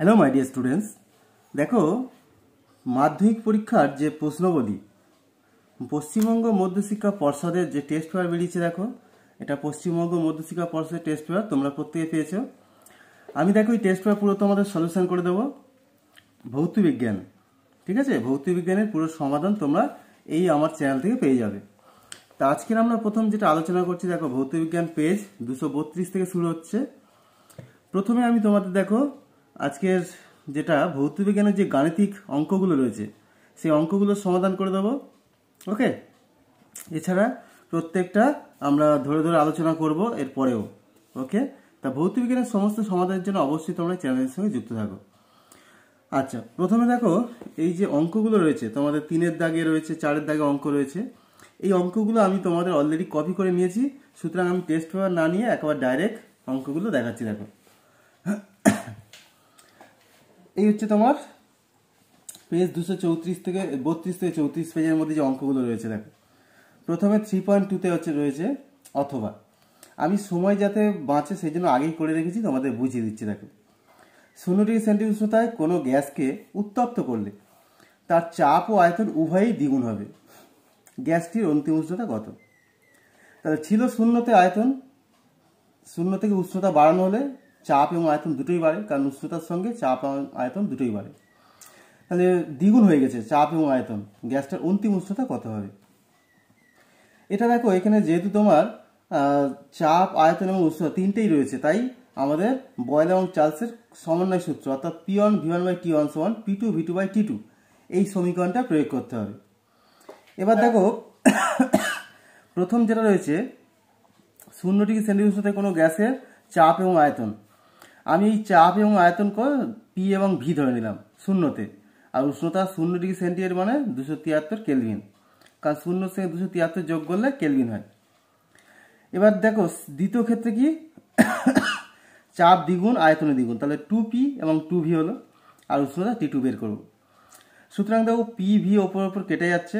hello my dear students দেখো মাধ্যমিক পরীক্ষার যে প্রশ্নবলী পশ্চিমবঙ্গ মধ্যশিক্ষা পর্ষদের যে টেস্ট পেপার বেরিয়েছে দেখো এটা পশ্চিমবঙ্গ মধ্যশিক্ষা পর্ষদের টেস্ট পেপার তোমরা প্রত্যেকে পেয়েছো আমি দেখো এই টেস্ট পেপার পুরো তোমাদের সলিউশন করে দেবো ভৌতবিজ্ঞান ঠিক আছে ভৌত পুরো সমাধান তোমরা এই আমার চ্যানেল থেকে পেয়ে যাবে তা আজকের আমরা প্রথম যেটা আলোচনা করছি দেখো ভৌতবিজ্ঞান পেজ দুশো থেকে শুরু হচ্ছে প্রথমে আমি তোমাদের দেখো আজকের যেটা বিজ্ঞানের যে গাণিতিক অঙ্কগুলো রয়েছে সেই অঙ্কগুলোর সমাধান করে দেবো ওকে এছাড়া প্রত্যেকটা আমরা ধরে ধরে আলোচনা করব এর পরেও ওকে তা বিজ্ঞানের সমস্ত সমাধানের জন্য অবশ্যই তোমরা চ্যানেলের সঙ্গে যুক্ত থাকো আচ্ছা প্রথমে দেখো এই যে অঙ্কগুলো রয়েছে তোমাদের তিনের দাগে রয়েছে চারের দাগে অঙ্ক রয়েছে এই অঙ্কগুলো আমি তোমাদের অলরেডি কপি করে নিয়েছি সুতরাং আমি টেস্ট পেপার না নিয়ে একবার ডাইরেক্ট অঙ্কগুলো দেখাচ্ছি দেখো এই হচ্ছে তোমার পেজ দুশো চৌত্রিশ থেকে বত্রিশ থেকে চৌত্রিশ পেজের মধ্যে যে অঙ্কগুলো রয়েছে দেখো প্রথমে থ্রি পয়েন্ট টুতে হচ্ছে রয়েছে অথবা আমি সময় যাতে বাঁচে সেই জন্য আগেই করে রেখেছি তোমাদের বুঝিয়ে দিচ্ছি দেখো শূন্য ডিগ্রি সেন্টিগ্রেড উষ্ণতায় কোনো গ্যাসকে উত্তপ্ত করলে তার চাপ ও আয়তন উভয়ই দ্বিগুণ হবে গ্যাসটির অন্তিম উষ্ণতা কত তাহলে ছিল শূন্যতে আয়তন শূন্য থেকে উষ্ণতা বাড়ানো হলে চাপ এবং আয়তন দুটোই বাড়ে কারণ উষ্ণতার সঙ্গে চাপ আয়তন দুটোই বাড়ে তাহলে দ্বিগুণ হয়ে গেছে চাপ এবং আয়তন গ্যাসটার অন্তিম উষ্ণতা কত হবে এটা দেখো এখানে যেহেতু তোমার চাপ আয়তন এবং উষ্ণতা তিনটেই রয়েছে তাই আমাদের বয়লা এবং চার্লসের সমন্বয় সূত্র অর্থাৎ P one V one by T one সমান P two V two by T two এই সমীকরণটা প্রয়োগ করতে হবে এবার দেখো প্রথম যেটা রয়েছে শূন্য ডিগ্রি সেন্টিগ্রেড কোনো গ্যাসের চাপ এবং আয়তন আমি এই চাপ এবং আয়তন কর পি এবং ভি ধরে নিলাম শূন্যতে আর উষ্ণতা শূন্য ডিগ্রি সেন্টিগ্রেড মানে দুশো তিয়াত্তর কেলভিন কারণ শূন্য সঙ্গে দুশো তিয়াত্তর যোগ করলে কেলভিন হয় এবার দেখো দ্বিতীয় ক্ষেত্রে কি চাপ দ্বিগুণ আয়তনে দ্বিগুণ তাহলে টু পি এবং টু ভি হলো আর উষ্ণতা টি টু বের করব সুতরাং দেখো পি ভি ওপর ওপর কেটে যাচ্ছে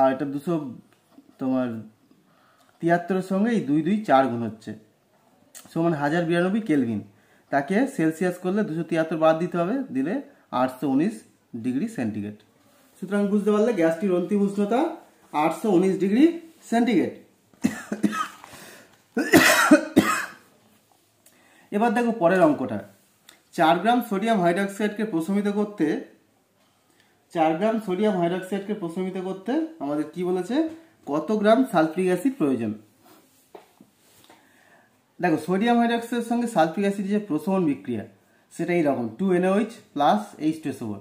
আর এটা দুশো তোমার তিয়াত্তরের সঙ্গে এই দুই দুই চার গুণ হচ্ছে সমান হাজার বিরানব্বই কেলভিন তাকে সেলসিয়াস করলে দুশো তিয়াত্তর বাদ দিতে হবে দিলে আটশো উনিশ ডিগ্রি সেন্টিগ্রেড সুতরাং বুঝতে পারলে গ্যাসটির অন্তিম উষ্ণতা আটশো উনিশ ডিগ্রি সেন্টিগ্রেড এবার দেখো পরের অঙ্কটা চার গ্রাম সোডিয়াম হাইড্রক্সাইডকে প্রশমিত করতে চার গ্রাম সোডিয়াম হাইড্রক্সাইডকে প্রশমিত করতে আমাদের কি বলেছে কত গ্রাম সালফ্রিক অ্যাসিড প্রয়োজন দেখো সোডিয়াম হাইড্রক্সের সঙ্গে সালফিক অ্যাসিড যে প্রশমন বিক্রিয়া সেটা এইরকম two H plus H two এসোবর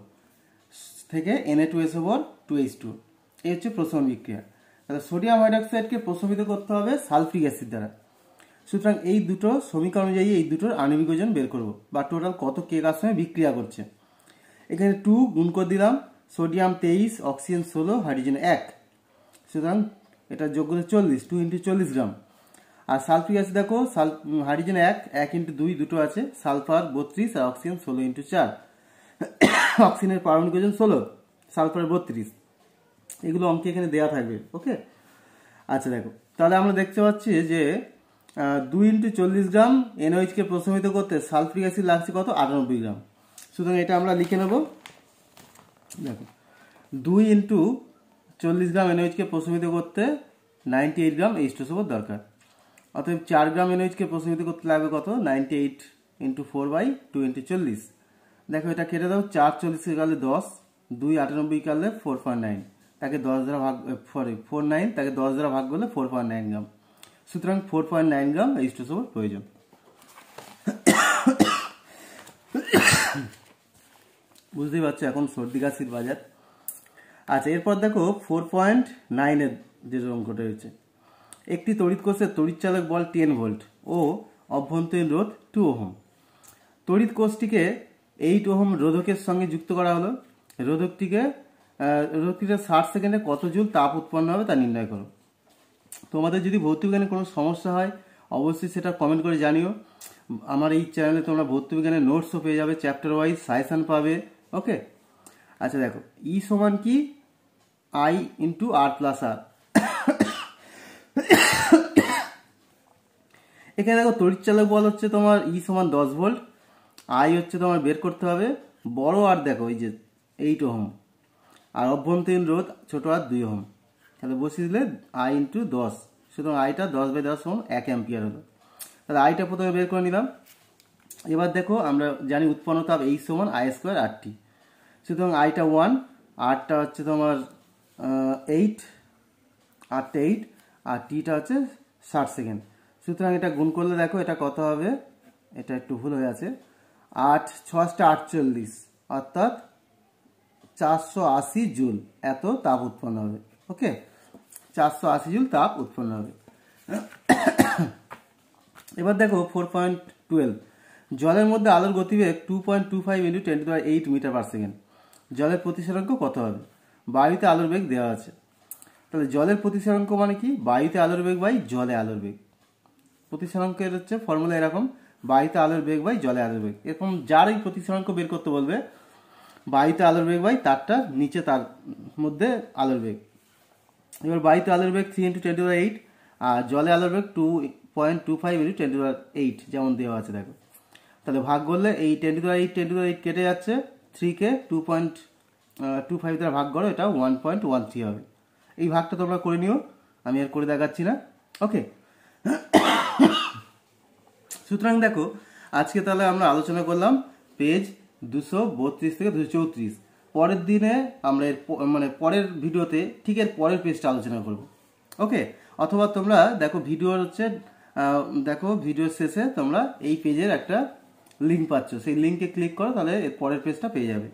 থেকে এনএ টু এসোবর টু এইচ টু এই হচ্ছে প্রশমন বিক্রিয়া তাহলে সোডিয়াম হাইড্রক্সাইডকে প্রশমিত করতে হবে সালফিক অ্যাসিড দ্বারা সুতরাং এই দুটো সমীকরণ অনুযায়ী এই দুটোর আণবিক ওজন বের করব বা টোটাল কত কে কার বিক্রিয়া করছে এখানে টু গুণ করে দিলাম সোডিয়াম তেইশ অক্সিজেন ষোলো হাইড্রোজেন এক সুতরাং এটা যোগ করে চল্লিশ টু ইন্টু চল্লিশ গ্রাম আর অ্যাসিড দেখো সাল হাইড্রোজেন এক এক ইন্টু দুই দুটো আছে সালফার বত্রিশ আর অক্সিজেন ষোলো ইন্টু চার অক্সিজেনের পারমাণবিক ওজন ষোলো সালফার বত্রিশ এগুলো অঙ্কে এখানে দেওয়া থাকবে ওকে আচ্ছা দেখো তাহলে আমরা দেখতে পাচ্ছি যে দুই ইন্টু চল্লিশ গ্রাম এনওইচকে প্রশমিত করতে সালফ্রিক অ্যাসিড লাগছে কত আটানব্বই গ্রাম সুতরাং এটা আমরা লিখে নেব দেখো দুই ইন্টু চল্লিশ গ্রাম এনওইচকে প্রশমিত করতে নাইনটি এইট গ্রাম এইচ দরকার অতএব চার গ্রাম এনএইচকে প্রশ্নিত করতে লাগবে কত ninety eight into four by two into চল্লিশ দেখো এটা কেটে দাও চার চল্লিশকে গেলে দশ দুই আটানব্বই কালে ফোর পয়েন্ট নাইন তাকে দশ দ্বারা ভাগ সরি ফোর নাইন তাকে দশ দ্বারা ভাগ করলে ফোর পয়েন্ট নাইন গ্রাম সুতরাং ফোর পয়েন্ট নাইন গ্রাম ইস্টোসোর প্রয়োজন বুঝতেই পারছো এখন সর্দি কাশির বাজার আচ্ছা এরপর দেখো ফোর পয়েন্ট নাইনের যে অঙ্কটা রয়েছে একটি তড়িৎ কোষের তড়িৎচালক বল টেন ভোল্ট ও অভ্যন্তরীণ রোধ টু ওহম তড়িৎ কোষটিকে এইট ওহম রোধকের সঙ্গে যুক্ত করা হলো রোধকটিকে রোধকটিকে ষাট সেকেন্ডে কত জুল তাপ উৎপন্ন হবে তা নির্ণয় করো তোমাদের যদি ভৌতবিজ্ঞানে কোনো সমস্যা হয় অবশ্যই সেটা কমেন্ট করে জানিও আমার এই চ্যানেলে তোমরা ভৌতবিজ্ঞানের নোটসও পেয়ে যাবে চ্যাপ্টার ওয়াইজ সাজেশান পাবে ওকে আচ্ছা দেখো ই e সমান কি I into R plus R এখানে দেখো তড়িৎচালক বল হচ্ছে তোমার ই e সমান দশ ভোল্ট আই হচ্ছে তোমার বের করতে হবে বড় আর দেখো এই যে এইট ওহম আর অভ্যন্তরীণ রোধ ছোট আর দুই ওহম তাহলে বসিয়ে দিলে আই ইন্টু দশ সুতরাং আইটা দশ বাই দশ ওহম এক অ্যাম্পিয়ার হলো তাহলে আইটা প্রথমে বের করে নিলাম এবার দেখো আমরা জানি উৎপন্ন তাপ এই e সমান আই স্কোয়ার টি সুতরাং আইটা ওয়ান আরটা হচ্ছে তোমার এইট আটটা এইট আর টিটা হচ্ছে ষাট সেকেন্ড সুতরাং এটা গুণ করলে দেখো এটা কত হবে এটা একটু ভুল হয়ে আছে আট ছটা আটচল্লিশ অর্থাৎ চারশো আশি জুল এত তাপ উৎপন্ন হবে ওকে চারশো আশি জুল তাপ উৎপন্ন হবে এবার দেখো ফোর পয়েন্ট টুয়েলভ জলের মধ্যে আলোর গতিবেগ two point two five into ten to eight metre per second জলের প্রতিসরাঙ্ক কত হবে বায়ুতে আলোর বেগ দেওয়া আছে তাহলে জলের প্রতিসরাঙ্ক মানে কি বায়ুতে আলোর বেগ বাই জলে আলোর বেগ প্রতিসরাঙ্কের হচ্ছে ফর্মুলা এরকম বায়ুতে আলোর বেগ বাই জলে আলোর বেগ এরকম যার যারই প্রতিসরাঙ্ক বের করতে বলবে বায়ুতে আলোর বেগ বাই তারটা নিচে তার মধ্যে আলোর বেগ এবার বায়ুতে আলোর বেগ three into ten to eight আর জলে আলোর বেগ two point two five into ten to eight যেমন দেওয়া আছে দেখো তাহলে ভাগ করলে এই ten to eight ten to eight কেটে যাচ্ছে থ্রি কে টু পয়েন্ট টু ফাইভ দ্বারা ভাগ করো এটা ওয়ান পয়েন্ট ওয়ান থ্রি হবে এই ভাগটা তোমরা করে নিও আমি আর করে দেখাচ্ছি না ওকে সুতরাং দেখো আজকে তাহলে আমরা আলোচনা করলাম পেজ দুশো বত্রিশ থেকে দুশো চৌত্রিশ পরের দিনে আমরা এর মানে পরের ভিডিওতে ঠিক এর পরের পেজটা আলোচনা করব ওকে অথবা তোমরা দেখো ভিডিওর হচ্ছে দেখো ভিডিওর শেষে তোমরা এই পেজের একটা লিঙ্ক পাচ্ছ সেই লিঙ্কে ক্লিক করো তাহলে এর পরের পেজটা পেয়ে যাবে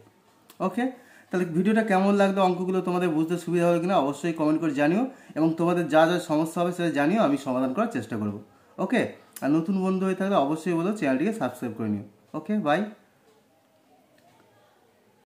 ওকে তাহলে ভিডিওটা কেমন লাগলো অঙ্কগুলো তোমাদের বুঝতে সুবিধা হবে কিনা অবশ্যই কমেন্ট করে জানিও এবং তোমাদের যা যা সমস্যা হবে সেটা জানিও আমি সমাধান করার চেষ্টা করব ওকে আর নতুন বন্ধু হয়ে থাকলে অবশ্যই বলো চ্যানেলটিকে সাবস্ক্রাইব করে নিও ওকে বাই